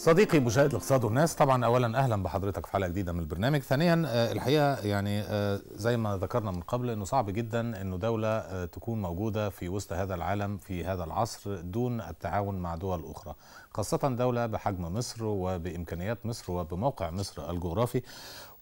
صديقي مشاهد الاقتصاد والناس طبعا اولا اهلا بحضرتك في حلقه جديده من البرنامج ثانيا آه، الحقيقه يعني آه، زي ما ذكرنا من قبل انه صعب جدا انه دوله آه، تكون موجوده في وسط هذا العالم في هذا العصر دون التعاون مع دول اخرى خاصه دوله بحجم مصر وبامكانيات مصر وبموقع مصر الجغرافي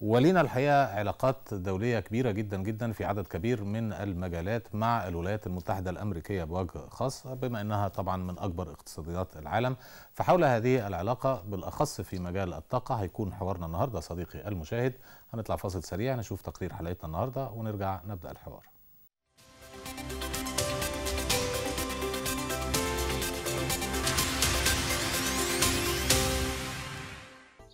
ولينا الحقيقه علاقات دوليه كبيره جدا جدا في عدد كبير من المجالات مع الولايات المتحده الامريكيه بوجه خاص بما انها طبعا من اكبر اقتصاديات العالم فحول هذه العلاقه بالاخص في مجال الطاقه هيكون حوارنا النهارده صديقي المشاهد هنطلع فاصل سريع نشوف تقرير حلقتنا النهارده ونرجع نبدا الحوار.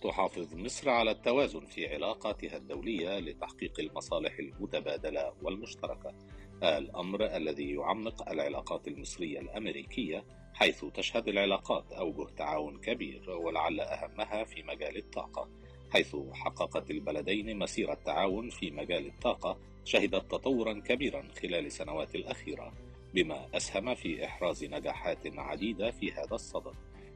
تحافظ مصر على التوازن في علاقاتها الدولية لتحقيق المصالح المتبادلة والمشتركة الأمر الذي يعمق العلاقات المصرية الأمريكية حيث تشهد العلاقات أوجه تعاون كبير ولعل أهمها في مجال الطاقة حيث حققت البلدين مسيرة تعاون في مجال الطاقة شهدت تطورا كبيرا خلال السنوات الأخيرة بما أسهم في إحراز نجاحات عديدة في هذا الصدد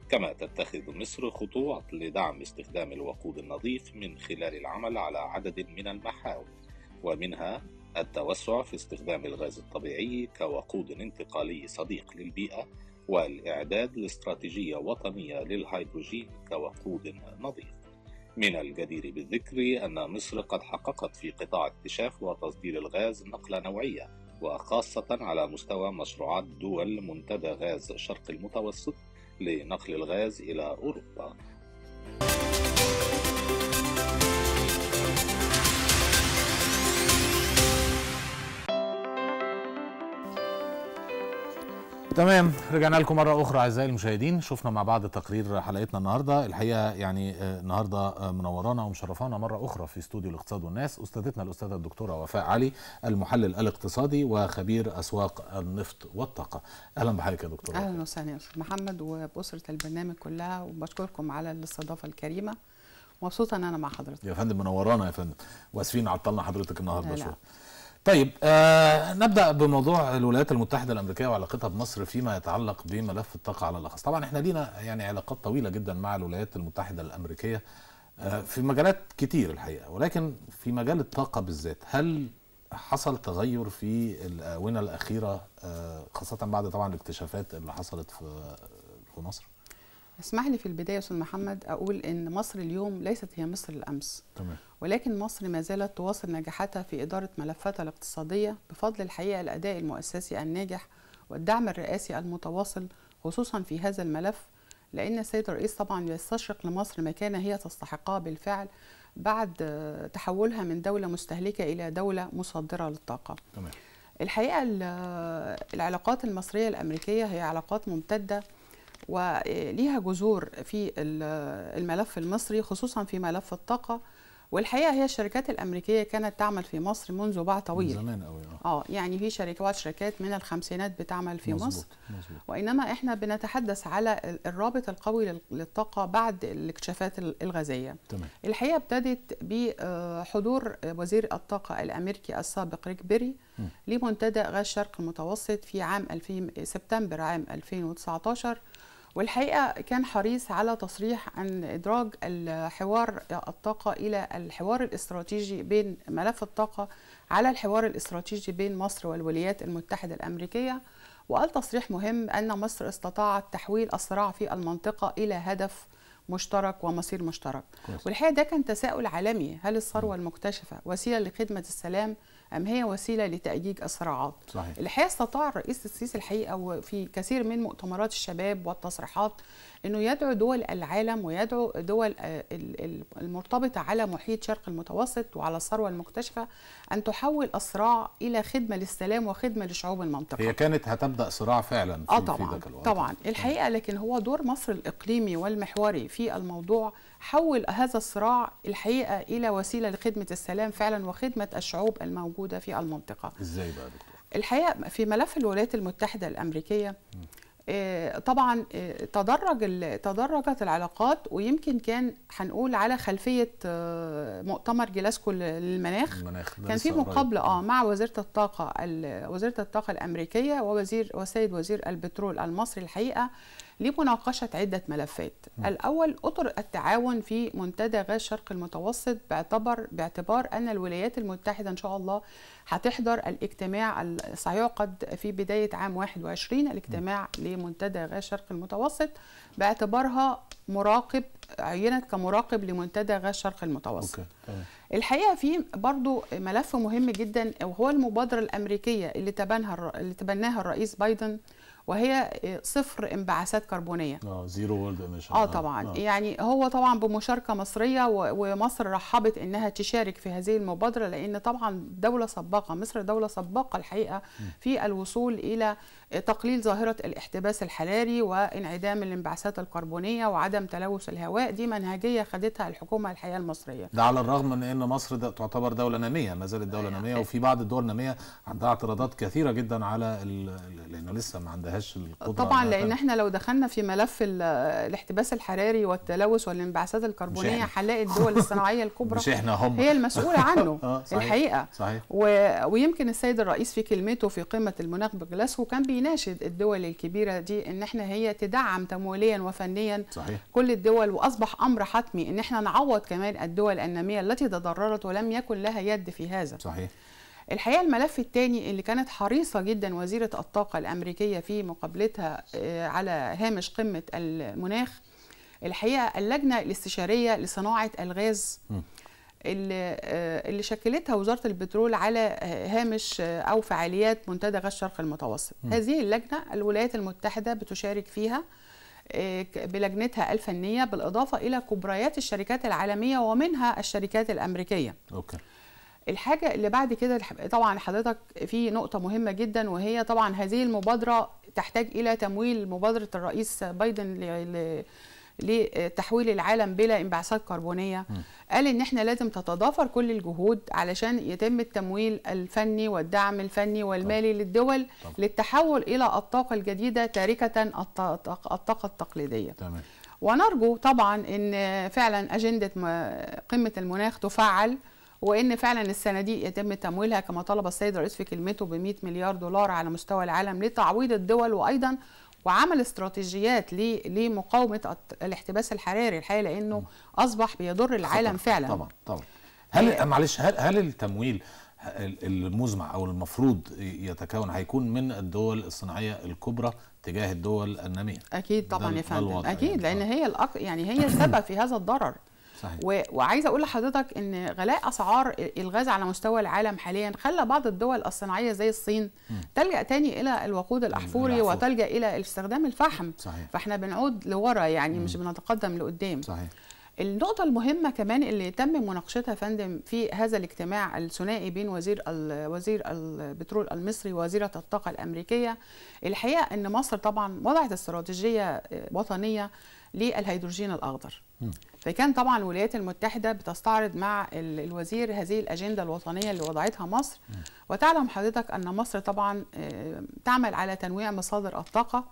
كما تتخذ مصر خطوات لدعم استخدام الوقود النظيف من خلال العمل على عدد من المحاور ومنها التوسع في استخدام الغاز الطبيعي كوقود انتقالي صديق للبيئه والاعداد لاستراتيجيه وطنيه للهيدروجين كوقود نظيف من الجدير بالذكر ان مصر قد حققت في قطاع اكتشاف وتصدير الغاز نقله نوعيه وخاصه على مستوى مشروعات دول منتدى غاز شرق المتوسط لنقل الغاز إلى أوروبا. تمام رجعنا لكم مره اخرى اعزائي المشاهدين شفنا مع بعض تقرير حلقتنا النهارده الحقيقه يعني آه، النهارده آه، منورانا ومشرفانا مره اخرى في استوديو الاقتصاد والناس استاذتنا الاستاذه الدكتوره وفاء علي المحلل الاقتصادي وخبير اسواق النفط والطاقه اهلا بحضرتك يا دكتوره اهلا وسهلا يا استاذ محمد وباسره البرنامج كلها وبشكركم على الاستضافه الكريمه مبسوطه ان انا مع حضرتك يا فندم منورانا يا فندم واسفين عطلنا حضرتك النهارده شويه طيب آه نبدا بموضوع الولايات المتحده الامريكيه وعلاقتها بمصر فيما يتعلق بملف الطاقه على الاخص طبعا احنا لينا يعني علاقات طويله جدا مع الولايات المتحده الامريكيه آه في مجالات كتير الحقيقه ولكن في مجال الطاقه بالذات هل حصل تغير في الاونه الاخيره آه خاصه بعد طبعا الاكتشافات اللي حصلت في في مصر اسمح لي في البدايه يا استاذ محمد اقول ان مصر اليوم ليست هي مصر الامس تمام. ولكن مصر ما زالت تواصل نجاحاتها في اداره ملفاتها الاقتصاديه بفضل الحقيقه الاداء المؤسسي الناجح والدعم الرئاسي المتواصل خصوصا في هذا الملف لان السيد الرئيس طبعا يستشرق لمصر مكانه هي تستحقها بالفعل بعد تحولها من دوله مستهلكه الى دوله مصدره للطاقه تمام. الحقيقه العلاقات المصريه الامريكيه هي علاقات ممتده وليها جذور في الملف المصري خصوصا في ملف الطاقه والحقيقه هي الشركات الامريكيه كانت تعمل في مصر منذ باع طويل من زمان قوي آه. اه يعني في شركات شركات من الخمسينات بتعمل في مزبوط. مصر مزبوط. وانما احنا بنتحدث على الرابط القوي للطاقه بعد الاكتشافات الغازيه تمام. الحقيقه ابتدت بحضور آه، وزير الطاقه الامريكي السابق ريك بيري لمنتدى غاز الشرق المتوسط في عام 2000 سبتمبر عام 2019 والحقيقه كان حريص على تصريح عن ادراج الحوار الطاقه الى الحوار الاستراتيجي بين ملف الطاقه على الحوار الاستراتيجي بين مصر والولايات المتحده الامريكيه وقال تصريح مهم ان مصر استطاعت تحويل الصراع في المنطقه الى هدف مشترك ومصير مشترك والحقيقه ده كان تساؤل عالمي هل الثروه المكتشفه وسيله لخدمه السلام أم هي وسيلة لتأجيج الصراعات صحيح. الحقيقة استطاع الرئيس السيسي الحقيقة وفي كثير من مؤتمرات الشباب والتصريحات أنه يدعو دول العالم ويدعو دول آه، المرتبطة على محيط شرق المتوسط وعلى الثروة المكتشفة أن تحول الصراع إلى خدمة للسلام وخدمة لشعوب المنطقة هي كانت هتبدأ صراع فعلا في, آه طبعا. في ذاك الوقت طبعا الحقيقة لكن هو دور مصر الإقليمي والمحوري في الموضوع حول هذا الصراع الحقيقه الى وسيله لخدمه السلام فعلا وخدمه الشعوب الموجوده في المنطقه ازاي بقى دكتور الحقيقه في ملف الولايات المتحده الامريكيه آه، طبعا آه، تدرج تدرجت العلاقات ويمكن كان هنقول على خلفيه آه، مؤتمر جلاسكو للمناخ المناخ كان في مقابله اه مع وزيره الطاقه وزيره الطاقه الامريكيه ووزير وسيد وزير البترول المصري الحقيقه لمناقشة عدة ملفات م. الأول أطر التعاون في منتدى غاز شرق المتوسط باعتبر باعتبار أن الولايات المتحدة إن شاء الله هتحضر الاجتماع سيعقد في بداية عام 21 الاجتماع م. لمنتدى غاز شرق المتوسط باعتبارها مراقب عينت كمراقب لمنتدى غاز شرق المتوسط أوكي. الحقيقه في برضو ملف مهم جدا وهو المبادره الامريكيه اللي تبنها اللي تبناها الرئيس بايدن وهي آه، صفر انبعاثات كربونيه اه زيرو وورلد آه،, اه طبعا آه. يعني هو طبعا بمشاركه مصريه ومصر رحبت انها تشارك في هذه المبادره لان طبعا دوله سباقه مصر دوله سباقه الحقيقه في الوصول الى آه، تقليل ظاهره الاحتباس الحراري وانعدام الانبعاثات الكربونيه وعدم تلوث الهواء دي منهجيه خدتها الحكومه الحقيقه المصريه ده على الرغم من ان مصر ده تعتبر دوله ناميه ما زالت دوله ناميه وفي بعض الدول الناميه عندها اعتراضات كثيره جدا على لانه لسه ما عندهاش عندهاش القدره طبعا لان احنا لو دخلنا في ملف الاحتباس الحراري والتلوث والانبعاثات الكربونيه هنلاقي الدول الصناعيه الكبرى مش احنا هم هي المسؤوله عنه آه، صحيح الحقيقه صحيح و... ويمكن السيد الرئيس في كلمته في قمه المناخ بجلاسكو كان بيناشد الدول الكبيره دي ان احنا هي تدعم تمويليا وفنيا صحيح. كل الدول واصبح امر حتمي ان احنا نعوض كمان الدول الناميه التي تضررت ولم يكن لها يد في هذا صحيح الحقيقه الملف الثاني اللي كانت حريصه جدا وزيره الطاقه الامريكيه في مقابلتها آه، على هامش قمه المناخ الحقيقه اللجنه الاستشاريه لصناعه الغاز اللي آه، اللي شكلتها وزاره البترول على آه، هامش او فعاليات منتدى غاز الشرق المتوسط م. هذه اللجنه الولايات المتحده بتشارك فيها بلجنتها الفنيه بالاضافه الى كبريات الشركات العالميه ومنها الشركات الامريكيه أوكي. الحاجه اللي بعد كده طبعا حضرتك في نقطه مهمه جدا وهي طبعا هذه المبادره تحتاج الى تمويل مبادره الرئيس بايدن لتحويل العالم بلا انبعاثات كربونيه قال ان احنا لازم تتضافر كل الجهود علشان يتم التمويل الفني والدعم الفني والمالي للدول للتحول الى الطاقه الجديده تاركه الطاقه التقليديه تمام. ونرجو طبعا ان فعلا اجنده قمه المناخ تفعل وان فعلا الصناديق يتم تمويلها كما طلب السيد الرئيس في كلمته ب 100 مليار دولار على مستوى العالم لتعويض الدول وايضا وعمل استراتيجيات لمقاومه الاحتباس الحراري الحقيقه لانه اصبح بيضر العالم فعلا طبعا طبعا هل آه. معلش هل هل التمويل المزمع او المفروض يتكون هيكون من الدول الصناعيه الكبرى تجاه الدول الناميه اكيد طبعا يا فندم اكيد يعني. لان آه. هي الأق... يعني هي السبب في هذا الضرر صحيح. وعايزه اقول لحضرتك ان غلاء اسعار الغاز على مستوى العالم حاليا خلى بعض الدول الصناعيه زي الصين م. تلجا تاني الى الوقود الاحفوري العفور. وتلجا الى استخدام الفحم صحيح. فاحنا بنعود لورا يعني م. مش بنتقدم لقدام صحيح. النقطة المهمة كمان اللي تم مناقشتها فندم في هذا الاجتماع الثنائي بين وزير وزير البترول المصري ووزيرة الطاقة الأمريكية الحقيقة أن مصر طبعا وضعت استراتيجية وطنية للهيدروجين الأخضر. م. فكان طبعا الولايات المتحدة بتستعرض مع الوزير هذه الأجندة الوطنية اللي وضعتها مصر وتعلم حضرتك أن مصر طبعا آه، تعمل على تنويع مصادر الطاقة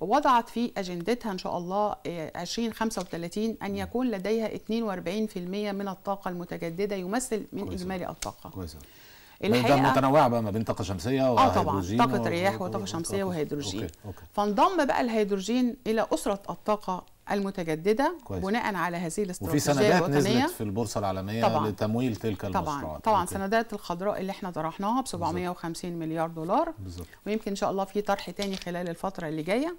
ووضعت في أجندتها إن شاء الله 2035 آه، أن يكون لديها 42% من الطاقة المتجددة يمثل من إجمالي الطاقة كويسة. الحقيقه متنوعه بقى ما بين طاقه شمسيه وهيدروجين اه طبعا طاقه رياح وطاقه شمسيه وهيدروجين أوكي. أوكي. فانضم بقى الهيدروجين الى اسره الطاقه المتجدده كويس. بناء على هذه الاستراتيجيه وفي سندات نزلت في البورصه العالميه طبعًا. لتمويل تلك المشروعات طبعا طبعا سندات الخضراء اللي احنا طرحناها ب 750 مليار دولار بالزبط. ويمكن ان شاء الله في طرح تاني خلال الفتره اللي جايه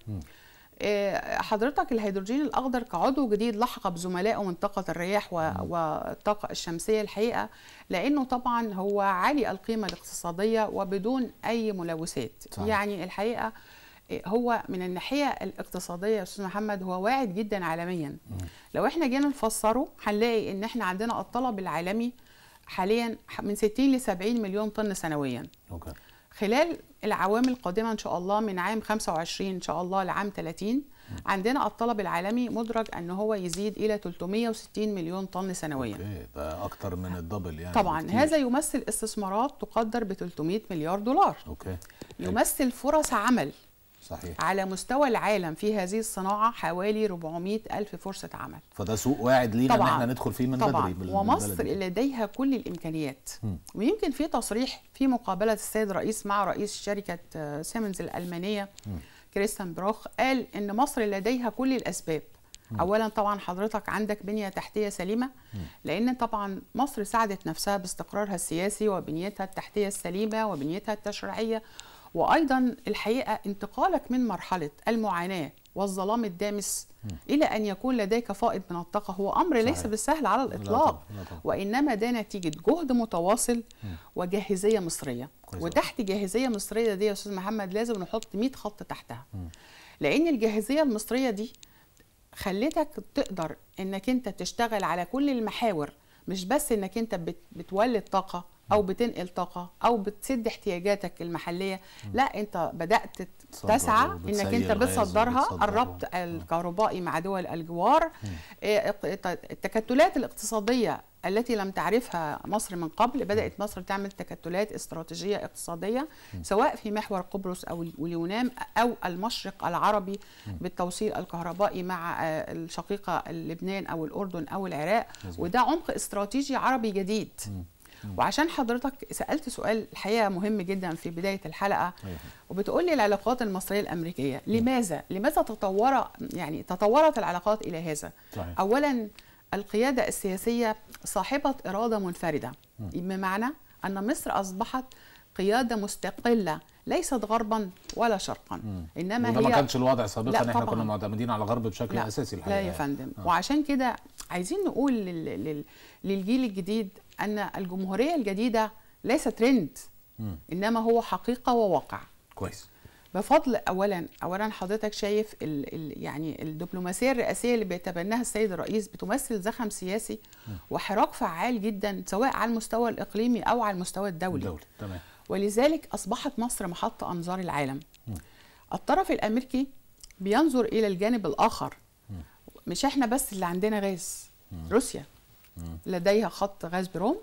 آه، حضرتك الهيدروجين الاخضر كعضو جديد لحق بزملائه منطقه الرياح والطاقه الشمسيه الحقيقه لانه طبعا هو عالي القيمه الاقتصاديه وبدون اي ملوثات يعني الحقيقه هو من الناحيه الاقتصاديه يا استاذ محمد هو واعد جدا عالميا م. لو احنا جينا نفسره هنلاقي ان احنا عندنا الطلب العالمي حاليا من 60 ل 70 مليون طن سنويا أوكي. خلال العوام القادمه ان شاء الله من عام 25 ان شاء الله لعام 30 عندنا الطلب العالمي مدرج ان هو يزيد الى 360 مليون طن سنويا أوكي. ده اكتر من الدبل يعني طبعا كتير. هذا يمثل استثمارات تقدر ب 300 مليار دولار أوكي. يمثل فرص عمل صحيح. على مستوى العالم في هذه الصناعه حوالي 400 الف فرصه عمل فده سوق واعد لينا طبعا. ان احنا ندخل فيه من طبعا. بدري طبعا ومصر لديها كل الامكانيات م. ويمكن في تصريح في مقابله السيد رئيس مع رئيس شركه سيمنز آه، الالمانيه م. كريستيان بروخ قال ان مصر لديها كل الاسباب م. اولا طبعا حضرتك عندك بنيه تحتيه سليمه م. لان طبعا مصر ساعدت نفسها باستقرارها السياسي وبنيتها التحتيه السليمه وبنيتها التشريعيه وايضا الحقيقه انتقالك من مرحله المعاناه والظلام الدامس الى ان يكون لديك فائض من الطاقه هو امر صحيح. ليس بالسهل على الاطلاق لا طبعا. لا طبعا. وانما ده نتيجه جهد متواصل وجاهزيه مصريه وتحت جاهزيه مصريه دي يا استاذ محمد لازم نحط 100 خط تحتها م. لان الجاهزيه المصريه دي خلتك تقدر انك انت تشتغل على كل المحاور مش بس انك انت بتولد طاقه او بتنقل طاقه او بتسد احتياجاتك المحليه لا انت بدات تسعى انك انت بتصدرها الربط الكهربائي مع دول الجوار آه، التكتلات الاقتصاديه التي لم تعرفها مصر من قبل بدأت مصر تعمل تكتلات استراتيجية اقتصادية سواء في محور قبرص أو اليونان أو المشرق العربي بالتوصيل الكهربائي مع آه، الشقيقة لبنان أو الأردن أو العراق وده عمق استراتيجي عربي جديد وعشان حضرتك سالت سؤال الحقيقه مهم جدا في بدايه الحلقه أيوة. وبتقول لي العلاقات المصريه الامريكيه لماذا لماذا تطور يعني تطورت العلاقات الى هذا صحيح. اولا القياده السياسيه صاحبه اراده منفرده بمعنى ان مصر اصبحت قياده مستقله ليست غربا ولا شرقا انما هي ما كانش الوضع سابقا احنا كنا معتمدين على الغرب بشكل لا اساسي الحقيقه لا يا فندم آه. وعشان كده عايزين نقول للجيل الجديد ان الجمهوريه الجديده ليس ترند انما هو حقيقه وواقع كويس بفضل اولا اولا حضرتك شايف ال ال يعني الدبلوماسيه الرئاسيه اللي بيتبناها السيد الرئيس بتمثل زخم سياسي وحراك فعال جدا سواء على المستوى الاقليمي او على المستوى الدولي, الدولي. تمام. ولذلك اصبحت مصر محط انظار العالم م. الطرف الامريكي بينظر الى الجانب الاخر مش احنا بس اللي عندنا غاز مم. روسيا مم. لديها خط غاز بروم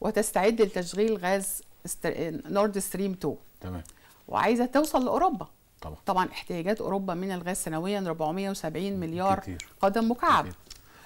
وتستعد لتشغيل غاز استر... نورد ستريم 2 تمام وعايزه توصل لاوروبا طبعا طبعا احتياجات اوروبا من الغاز سنويا 470 مليار كتير. قدم مكعب كتير.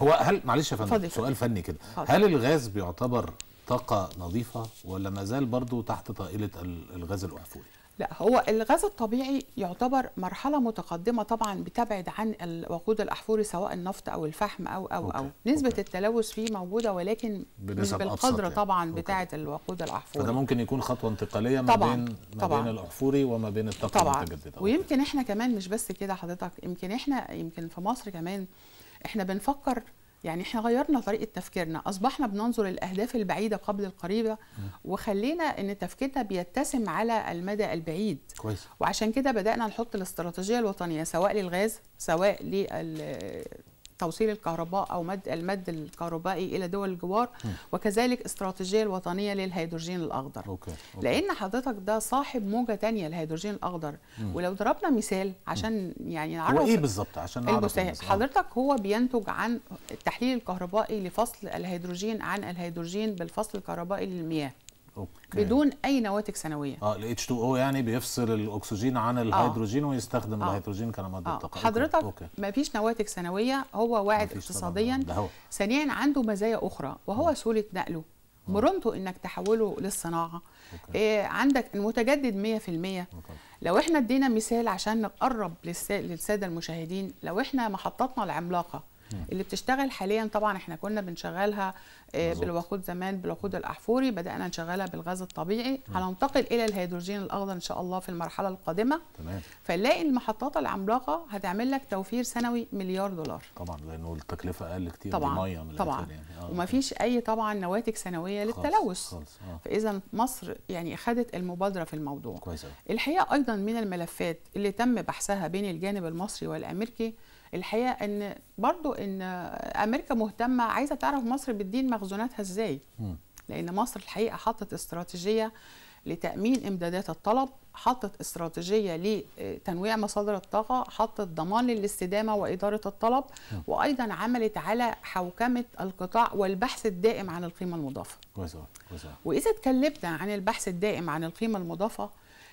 هو هل معلش يا فندم سؤال فني كده هل الغاز بيعتبر طاقه نظيفه ولا ما زال برضه تحت طائله الغاز الاحفوري لا هو الغاز الطبيعي يعتبر مرحلة متقدمة طبعا بتبعد عن الوقود الأحفوري سواء النفط أو الفحم أو أو أو نسبة أوكي. التلوث فيه موجودة ولكن بنسب بالقدر يعني. طبعا بتاعة الوقود الأحفوري فده ممكن يكون خطوة انتقالية ما طبعا. بين ما طبعا. بين الأحفوري وما بين الطاقة طبعا. المتجددة ويمكن احنا كمان مش بس كده حضرتك يمكن احنا يمكن في مصر كمان احنا بنفكر يعني احنا غيرنا طريقه تفكيرنا اصبحنا بننظر للاهداف البعيده قبل القريبه وخلينا ان تفكيرنا بيتسم على المدى البعيد كويس. وعشان كده بدانا نحط الاستراتيجيه الوطنيه سواء للغاز سواء لل توصيل الكهرباء أو مد المد الكهربائي إلى دول الجوار وكذلك استراتيجية الوطنية للهيدروجين الأخضر أوكي. أوكي. لأن حضرتك ده صاحب موجة تانية للهيدروجين الأخضر ولو ضربنا مثال عشان يعني نعرف هو إيه بالظبط عشان نعرف حضرتك هو بينتج عن التحليل الكهربائي لفصل الهيدروجين عن الهيدروجين بالفصل الكهربائي للمياه أوكي. بدون اي نواتج سنويه اه الاتش 2 او يعني بيفصل الاكسجين عن آه. الهيدروجين آه. ويستخدم آه. الهيدروجين كمضاد آه. طاقه حضرتك ما فيش نواتج سنويه هو واعد اقتصاديا ثانيا عنده مزايا اخرى وهو سهوله نقله مرونته انك تحوله للصناعه أوكي. إيه عندك المتجدد 100% أوكي. لو احنا ادينا مثال عشان نقرب للساده المشاهدين لو احنا محطتنا العملاقه اللي بتشتغل حاليا طبعا احنا كنا بنشغلها آه، بالوقود زمان بالوقود الاحفوري بدانا نشغلها بالغاز الطبيعي هننتقل الى الهيدروجين الاخضر ان شاء الله في المرحله القادمه تمام فنلاقي المحطات العملاقه هتعمل لك توفير سنوي مليار دولار طبعا لانه التكلفه اقل كتير طبعا من طبعا يعني. آه. فيش اي طبعا نواتج سنويه للتلوث خالص. آه. فاذا مصر يعني خدت المبادره في الموضوع كويس الحقيقه ايضا من الملفات اللي تم بحثها بين الجانب المصري والامريكي الحقيقه ان برضو ان امريكا مهتمه عايزه تعرف مصر بتدين مخزوناتها ازاي لان مصر الحقيقه حطت استراتيجيه لتامين امدادات الطلب حطت استراتيجيه لتنويع مصادر الطاقه حطت ضمان للاستدامه واداره الطلب وايضا عملت على حوكمه القطاع والبحث الدائم عن القيمه المضافه واذا اتكلمنا عن البحث الدائم عن القيمه المضافه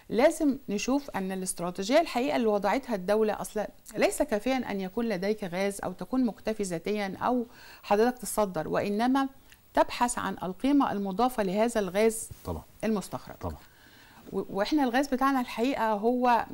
لازم نشوف أن الاستراتيجية الحقيقة اللي وضعتها الدولة أصلا ليس كافيا أن يكون لديك غاز أو تكون مكتفي ذاتيا أو حضرتك تصدر وإنما تبحث عن القيمة المضافة لهذا الغاز طبعا. المستخرج طبعا. واحنا الغاز بتاعنا الحقيقه هو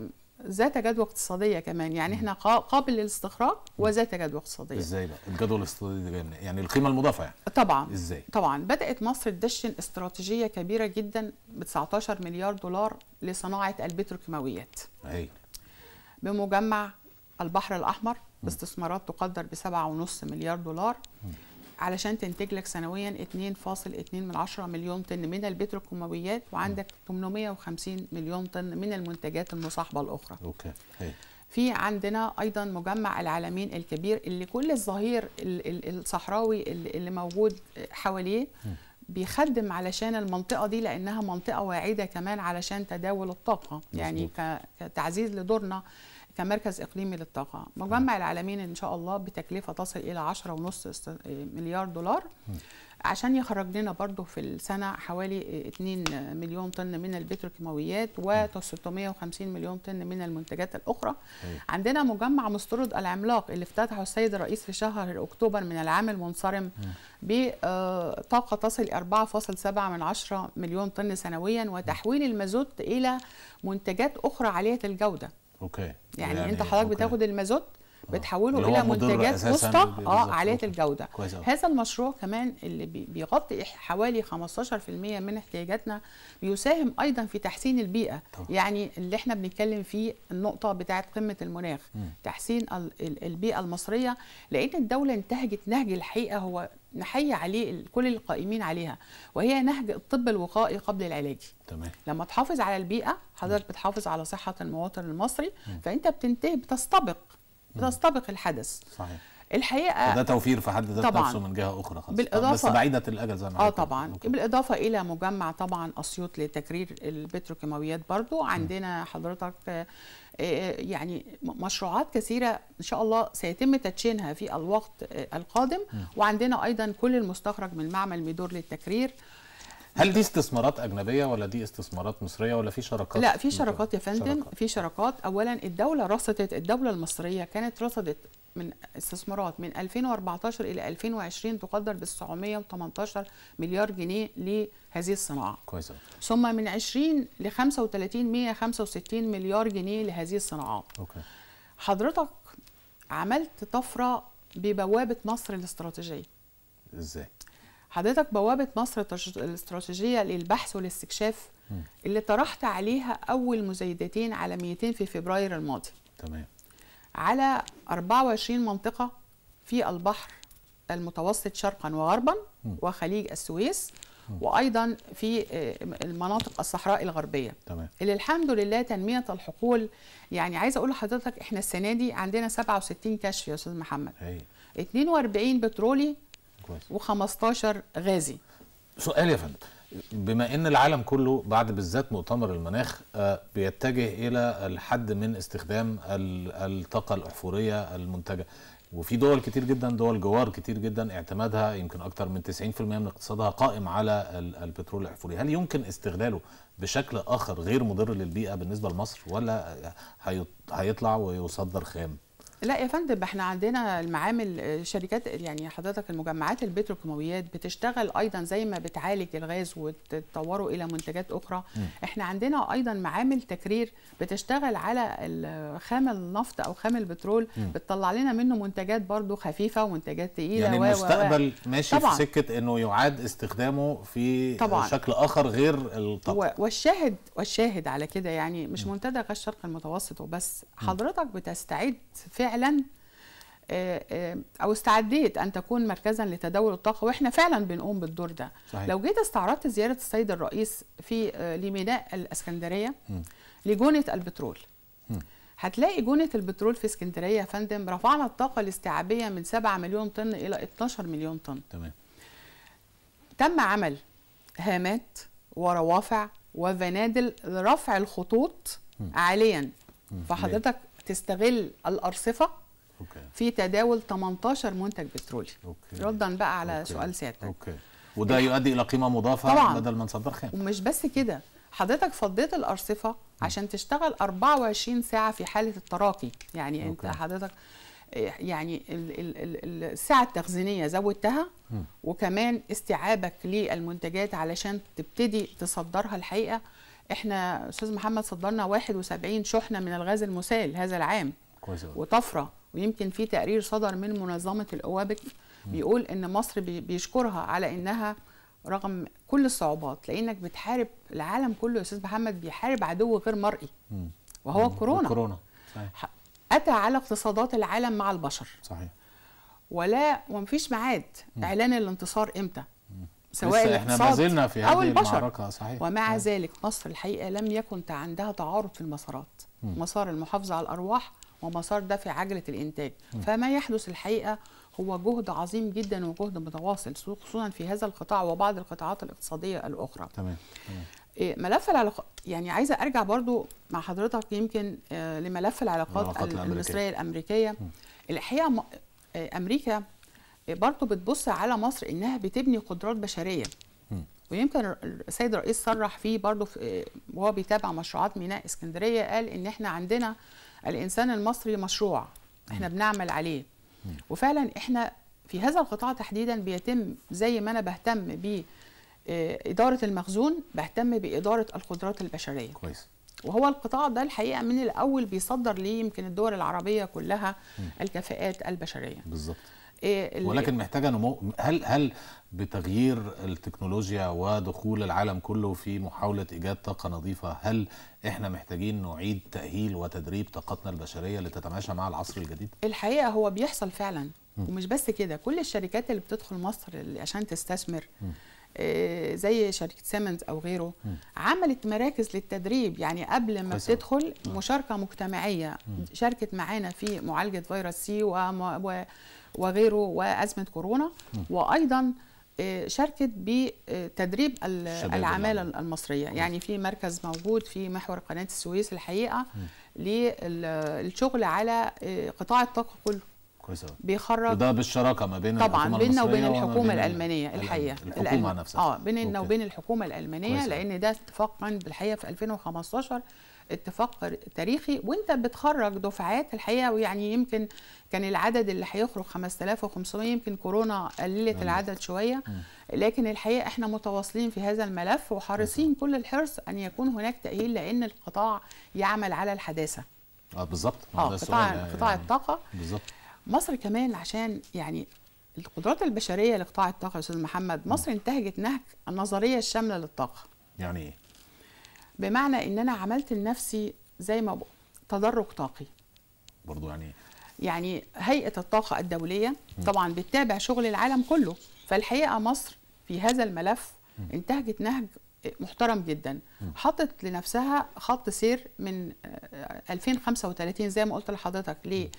ذات جدوى اقتصاديه كمان يعني احنا قابل للاستخراج وذات جدوى اقتصاديه ازاي بقى الجدوى الاقتصاديه يعني القيمه المضافه يعني طبعا ازاي طبعا بدات مصر تدشن استراتيجيه كبيره جدا ب 19 مليار دولار لصناعه البتروكيماويات ايوه بمجمع البحر الاحمر باستثمارات تقدر ب 7.5 مليار دولار م. علشان تنتج لك سنويا 2.2 مليون طن من البتروكيماويات وعندك 850 مليون طن من المنتجات المصاحبه الاخرى. اوكي. في عندنا ايضا مجمع العالمين الكبير اللي كل الظهير الصحراوي اللي موجود حواليه بيخدم علشان المنطقه دي لانها منطقه واعده كمان علشان تداول الطاقه يعني كتعزيز لدورنا كمركز اقليمي للطاقه مجمع العالمين ان شاء الله بتكلفه تصل الى 10.5 مليار دولار عشان يخرج لنا برضه في السنه حوالي 2 مليون طن من البتروكيماويات و650 مليون طن من المنتجات الاخرى عندنا مجمع مستورد العملاق اللي افتتحه السيد الرئيس في شهر اكتوبر من العام المنصرم بطاقه آه، تصل 4.7 مليون طن سنويا وتحويل المازوت الى منتجات اخرى عاليه الجوده اوكي يعني, يعني انت حضرتك بتاخد المازوت آه. بتحوله الى منتجات وسطى اه عاليه الجوده هذا المشروع كمان اللي بيغطي حوالي 15% من احتياجاتنا بيساهم ايضا في تحسين البيئه طبعا. يعني اللي احنا بنتكلم فيه النقطه بتاعه قمه المناخ م. تحسين البيئه المصريه لان الدوله انتهجت نهج الحقيقه هو نحيي عليه كل القائمين عليها وهي نهج الطب الوقائي قبل العلاجي تمام لما تحافظ على البيئه حضرتك بتحافظ على صحه المواطن المصري م. فانت بتنتهي بتستبق بتستبق الحدث صحيح الحقيقه ده توفير في حد ذاته نفسه من جهه اخرى خالص بالاضافه بس بعيده الاجل زي ما اه طبعا ممكن. بالاضافه الى مجمع طبعا اسيوط لتكرير البتروكيماويات برضو عندنا حضرتك آه، آه، يعني مشروعات كثيره ان شاء الله سيتم تدشينها في الوقت آه، القادم وعندنا ايضا كل المستخرج من معمل ميدور للتكرير هل دي استثمارات اجنبيه ولا دي استثمارات مصريه ولا في شراكات لا في شراكات يا فندم في شراكات اولا الدوله رصدت الدوله المصريه كانت رصدت من استثمارات من 2014 الى 2020 تقدر ب 918 مليار جنيه لهذه الصناعه كويس ثم من 20 ل 35 165 مليار جنيه لهذه الصناعات اوكي حضرتك عملت طفره ببوابه مصر الاستراتيجيه ازاي حضرتك بوابه مصر الاستراتيجيه للبحث والاستكشاف اللي طرحت عليها اول مزايدتين عالميتين في فبراير الماضي تمام على 24 منطقه في البحر المتوسط شرقا وغربا وخليج السويس وايضا في آه، المناطق الصحراء الغربيه تمام. اللي الحمد لله تنميه الحقول يعني عايز اقول لحضرتك احنا السنه دي عندنا 67 كشف يا استاذ محمد هي. 42 بترولي و15 غازي سؤال يا فندم بما ان العالم كله بعد بالذات مؤتمر المناخ آه، بيتجه الى الحد من استخدام الطاقه الاحفوريه المنتجه وفي دول كتير جدا دول جوار كتير جدا اعتمادها يمكن اكتر من 90% من اقتصادها قائم على البترول الاحفوري هل يمكن استغلاله بشكل اخر غير مضر للبيئه بالنسبه لمصر ولا هيطلع ويصدر خام لا يا فندم احنا عندنا المعامل شركات يعني حضرتك المجمعات البتروكيماويات بتشتغل ايضا زي ما بتعالج الغاز وتطوره الى منتجات اخرى م. احنا عندنا ايضا معامل تكرير بتشتغل على خام النفط او خام البترول م. بتطلع لنا منه منتجات برضو خفيفه ومنتجات ثقيله يعني المستقبل و... ماشي طبعًا. في سكه انه يعاد استخدامه في طبعًا. شكل اخر غير الطاقه والشاهد والشاهد على كده يعني مش منتدى غاز الشرق المتوسط وبس حضرتك بتستعيد فعلا فعلا آه، آه، او استعديت ان تكون مركزا لتداول الطاقه واحنا فعلا بنقوم بالدور ده صحيح. لو جيت استعرضت زياره السيد الرئيس في آه، لميناء الاسكندريه لجونه البترول هتلاقي جونة البترول في اسكندرية يا فندم رفعنا الطاقة الاستيعابية من 7 مليون طن إلى 12 مليون طن تمام تم عمل هامات وروافع وفنادل لرفع الخطوط عاليا فحضرتك تستغل الارصفه أوكي. في تداول 18 منتج بترولي أوكي. ردا بقى على أوكي. سؤال سيادتك أوكي. وده يؤدي الى قيمه مضافه طبعاً. بدل ما نصدر خام ومش بس كده حضرتك فضيت الارصفه عشان تشتغل 24 ساعه في حاله التراقي يعني أوكي. انت حضرتك إيه، يعني الساعة التخزينية زودتها وكمان استيعابك للمنتجات علشان تبتدي تصدرها الحقيقة احنا استاذ محمد صدرنا 71 شحنه من الغاز المسال هذا العام كويس وطفره ويمكن في تقرير صدر من منظمه الاوابك بيقول ان مصر بيشكرها على انها رغم كل الصعوبات لانك بتحارب العالم كله يا استاذ محمد بيحارب عدو غير مرئي وهو كورونا كورونا صحيح. اتى على اقتصادات العالم مع البشر صحيح ولا ومفيش ميعاد اعلان الانتصار امتى سواء احنا ما زلنا في هذه البشر. المعركه صحيح ومع م. نعم. ذلك مصر الحقيقه لم يكن عندها تعارض في المسارات م. مسار المحافظه على الارواح ومسار دفع عجله الانتاج م. فما يحدث الحقيقه هو جهد عظيم جدا وجهد متواصل خصوصا في هذا القطاع وبعض القطاعات الاقتصاديه الاخرى تمام تمام إيه، ملف العلاقات يعني عايزه ارجع برضو مع حضرتك يمكن آه، لملف العلاقات المصريه الامريكيه الحقيقه آه، امريكا برضه بتبص على مصر انها بتبني قدرات بشريه م. ويمكن السيد الرئيس صرح فيه برضه في آه، وهو بيتابع مشروعات ميناء اسكندريه قال ان احنا عندنا الانسان المصري مشروع احنا م. بنعمل عليه م. وفعلا احنا في هذا القطاع تحديدا بيتم زي ما انا بهتم ب آه، اداره المخزون بهتم باداره القدرات البشريه كويس وهو القطاع ده الحقيقه من الاول بيصدر ليه يمكن الدول العربيه كلها م. الكفاءات البشريه بالظبط إيه ولكن محتاجه نمو هل هل بتغيير التكنولوجيا ودخول العالم كله في محاوله ايجاد طاقه نظيفه هل احنا محتاجين نعيد تاهيل وتدريب طاقتنا البشريه لتتماشى مع العصر الجديد الحقيقه هو بيحصل فعلا م. ومش بس كده كل الشركات اللي بتدخل مصر عشان تستثمر م. آه، زي شركه سيمنز او غيره م. عملت مراكز للتدريب يعني قبل ما بتدخل مشاركه مجتمعيه شاركت معانا في معالجه فيروس سي و... وغيره وازمه كورونا وايضا آه، شاركت بتدريب العماله المصريه يعني في مركز موجود في محور قناه السويس الحقيقه للشغل على آه، قطاع الطاقه كله كويس بيخرج وده بالشراكه ما بين طبعا بيننا وبين الحكومه الالمانيه الحقيقه الحكومه الألم... نفسها اه بيننا وبين الحكومه الالمانيه لان ده اتفاق كان بالحقيقه في 2015 اتفاق تاريخي وانت بتخرج دفعات الحقيقه ويعني يمكن كان العدد اللي هيخرج 5500 يمكن كورونا قللت العدد شويه لكن الحقيقه احنا متواصلين في هذا الملف وحريصين كل الحرص ان يكون هناك تاهيل لان القطاع يعمل على الحداثه اه بالظبط اه قطاع آه، قطاع الطاقه بالظبط مصر كمان عشان يعني القدرات البشريه لقطاع الطاقه يا استاذ محمد مصر انتهجت نهج النظريه الشامله للطاقه يعني ايه بمعنى ان انا عملت لنفسي زي ما تدرج طاقي برضو يعني يعني هيئه الطاقه الدوليه طبعا بتتابع شغل العالم كله فالحقيقه مصر في هذا الملف انتهجت نهج محترم جدا حطت لنفسها خط سير من 2035 آه، زي ما قلت لحضرتك ليه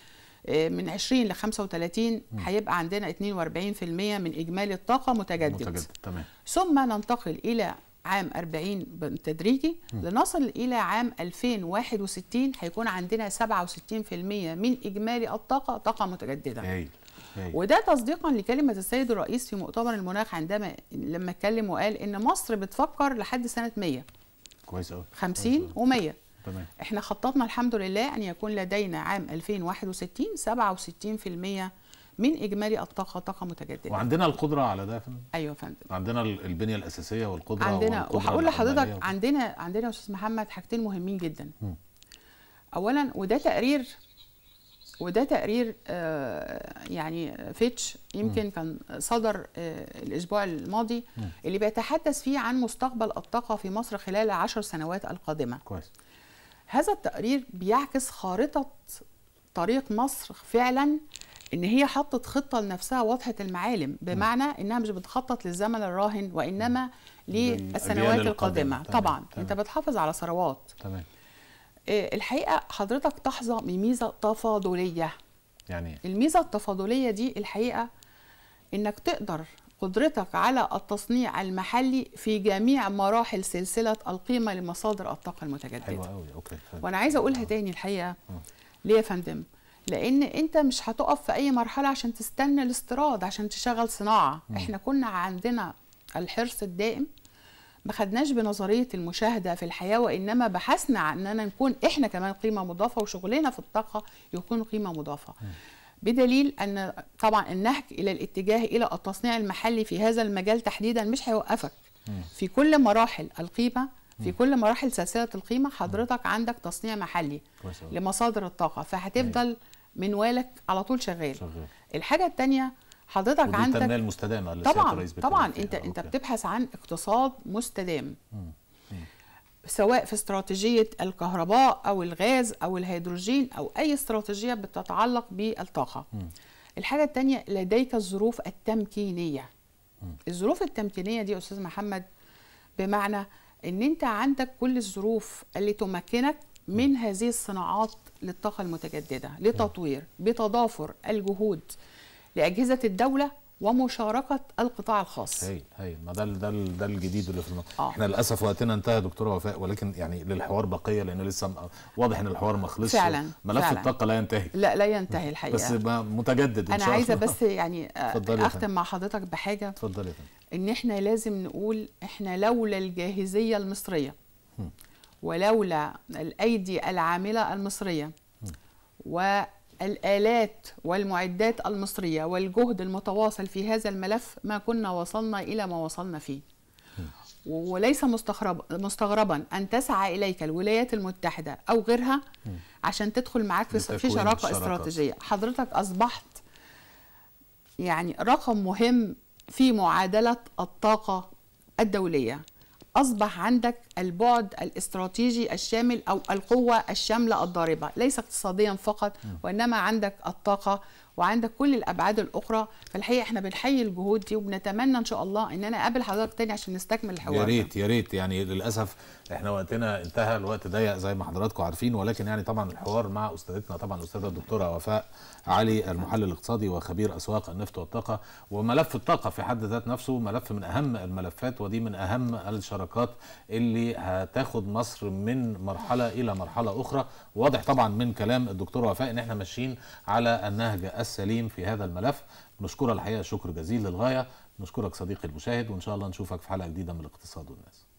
آه، من 20 ل 35 هيبقى عندنا 42% من اجمالي الطاقه متجدد, متجدد. تمام. ثم ننتقل الى عام 40 تدريجي لنصل الى عام 2061 هيكون عندنا 67% من اجمالي الطاقه طاقه متجدده. هي. هي. وده تصديقا لكلمه السيد الرئيس في مؤتمر المناخ عندما لما اتكلم وقال ان مصر بتفكر لحد سنه 100 كويس قوي 50 و100 تمام احنا خططنا الحمد لله ان يكون لدينا عام 2061 67% من اجمالي الطاقه طاقه متجدده وعندنا القدره على ده يا فندم ايوه يا فندم عندنا البنيه الاساسيه والقدره عندنا وهقول لحضرتك عندنا عندنا يا استاذ محمد حاجتين مهمين جدا م. اولا وده تقرير وده تقرير آه، يعني فيتش يمكن كان صدر آه، الاسبوع الماضي اللي بيتحدث فيه عن مستقبل الطاقه في مصر خلال عشر سنوات القادمه كويس هذا التقرير بيعكس خارطه طريق مصر فعلا ان هي حطت خطه لنفسها واضحه المعالم بمعنى انها مش بتخطط للزمن الراهن وانما للسنوات القادمه طبعا تمام. انت بتحافظ على ثروات تمام آه، الحقيقه حضرتك تحظى بميزه تفاضليه يعني إيه؟ الميزه التفاضليه دي الحقيقه انك تقدر قدرتك على التصنيع المحلي في جميع مراحل سلسله القيمه لمصادر الطاقه المتجدده حلو قوي اوكي حلو. وانا عايزه اقولها آه. تاني الحقيقه آه. ليه يا فندم لان انت مش هتقف في اي مرحله عشان تستنى الاستيراد عشان تشغل صناعه م. احنا كنا عندنا الحرص الدائم ما خدناش بنظريه المشاهده في الحياه وانما بحثنا عن اننا نكون احنا كمان قيمه مضافه وشغلنا في الطاقه يكون قيمه مضافه بدليل ان طبعا النهج الى الاتجاه الى التصنيع المحلي في هذا المجال تحديدا مش هيوقفك في كل مراحل القيمه في كل مراحل سلسله القيمه حضرتك عندك تصنيع محلي لمصادر الطاقه فهتفضل منوالك على طول شغال, شغال. الحاجه الثانيه حضرتك ودي عندك التنميه المستدامه اللي طبعا طبعا انت انت بتبحث عن اقتصاد مستدام سواء في استراتيجيه الكهرباء او الغاز او الهيدروجين او اي استراتيجيه بتتعلق بالطاقه الحاجه الثانيه لديك الظروف التمكينيه الظروف التمكينيه دي استاذ محمد بمعنى ان انت عندك كل الظروف اللي تمكنك من هذه الصناعات للطاقه المتجدده لتطوير بتضافر الجهود لاجهزه الدوله ومشاركه القطاع الخاص هايل هايل ما ده ده ده الجديد اللي في آه. احنا للاسف وقتنا انتهى دكتوره وفاء ولكن يعني للحوار بقيه لان لسه واضح ان الحوار ما خلصش فعلا ملف فعلا. الطاقه لا ينتهي لا لا ينتهي الحقيقه بس متجدد انا عايزه بس يعني آه، اختم مع حضرتك بحاجه اتفضلي ان احنا لازم نقول احنا لولا الجاهزيه المصريه ولولا الايدي العامله المصريه م. و الآلات والمعدات المصرية والجهد المتواصل في هذا الملف ما كنا وصلنا إلى ما وصلنا فيه وليس مستغرب مستغربا ان تسعى اليك الولايات المتحده او غيرها عشان تدخل معاك في في شراكه استراتيجيه حضرتك اصبحت يعني رقم مهم في معادله الطاقه الدوليه أصبح عندك البعد الاستراتيجي الشامل أو القوة الشاملة الضاربة ليس اقتصاديا فقط وإنما عندك الطاقة وعندك كل الابعاد الاخرى فالحقيقه احنا بنحيي الجهود دي وبنتمنى ان شاء الله ان انا اقابل حضرتك تاني عشان نستكمل الحوار يا ريت يا ريت يعني للاسف احنا وقتنا انتهى الوقت ضيق زي ما حضراتكم عارفين ولكن يعني طبعا الحوار مع استاذتنا طبعا الاستاذه الدكتوره وفاء علي المحلل الاقتصادي وخبير اسواق النفط والطاقه وملف الطاقه في حد ذات نفسه ملف من اهم الملفات ودي من اهم الشراكات اللي هتاخد مصر من مرحله الى مرحله اخرى واضح طبعا من كلام الدكتوره وفاء ان احنا ماشيين على النهج السليم في هذا الملف نشكر الحقيقه شكر جزيل للغايه نشكرك صديقي المشاهد وان شاء الله نشوفك في حلقه جديده من الاقتصاد والناس